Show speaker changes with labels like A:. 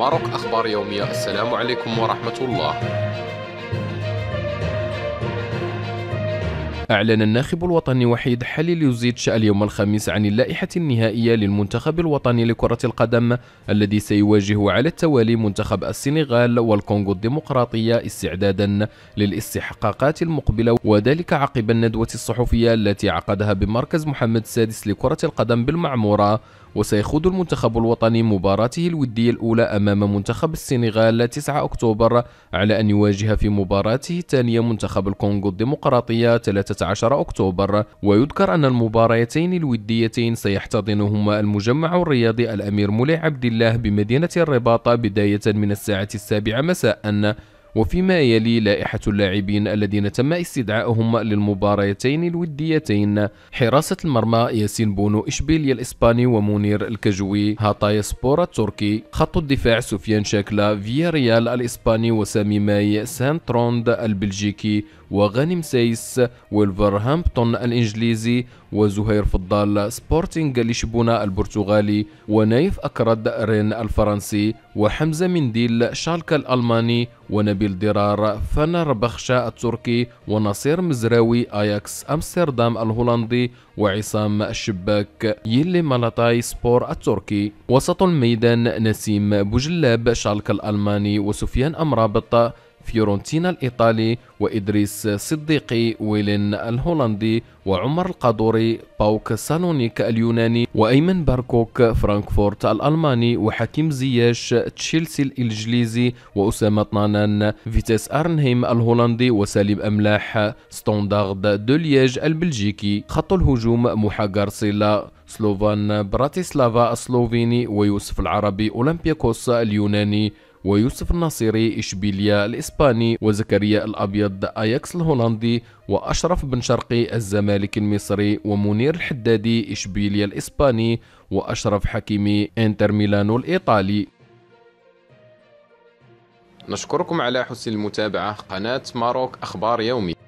A: ماروك أخبار يومية السلام عليكم ورحمة الله أعلن الناخب الوطني وحيد حليل يوزيتش اليوم الخميس عن اللائحة النهائية للمنتخب الوطني لكرة القدم الذي سيواجه على التوالي منتخب السنغال والكونغو الديمقراطية استعدادا للاستحقاقات المقبلة وذلك عقب الندوة الصحفية التي عقدها بمركز محمد السادس لكرة القدم بالمعمورة وسيخوض المنتخب الوطني مباراته الودية الأولى أمام منتخب السنغال 9 أكتوبر على أن يواجه في مباراته الثانية منتخب الكونغو الديمقراطية 13 أكتوبر ويذكر أن المباراتين الوديتين سيحتضنهما المجمع الرياضي الأمير مولي عبد الله بمدينة الرباط بداية من الساعة السابعة مساء وفيما يلي لائحة اللاعبين الذين تم استدعائهم للمباراتين الوديتين حراسة المرمى ياسين بونو إشبيليا الإسباني ومنير الكجوي هاطاي سبورا التركي خط الدفاع سفيان شاكلا فيا ريال الإسباني وسامي ماي سانتروند البلجيكي وغانم سيس ويلفرهامبتون الإنجليزي وزهير فضال سبورتينغ لشبونة البرتغالي ونايف أكرد رين الفرنسي وحمزة منديل شالكا الألماني ونبيل درار فنر بخشا التركي ونصير مزراوي أياكس أمستردام الهولندي وعصام الشباك يلي مالاتاي سبور التركي وسط الميدان نسيم بوجلاب شالكا الألماني وسفيان أمرابط فيورنتينا الإيطالي وإدريس صديقي ويلين الهولندي وعمر القادوري باوك سالونيك اليوناني وأيمن باركوك فرانكفورت الألماني وحكيم زياش تشيلسي الإنجليزي وأسامة طنانان فيتيس أرنهيم الهولندي وسالم أملاح ستوندارد دولياج البلجيكي خط الهجوم موحا غارسيلا سلوفان براتيسلافا السلوفيني ويوسف العربي أولمبياكوس اليوناني ويوسف الناصري إشبيليا الإسباني وزكريا الأبيض أياكس الهولندي وأشرف بن شرقي الزمالك المصري ومنير الحدادي إشبيليا الإسباني وأشرف حكيمي إنتر ميلانو الإيطالي نشكركم على حسن المتابعة قناة ماروك أخبار يومي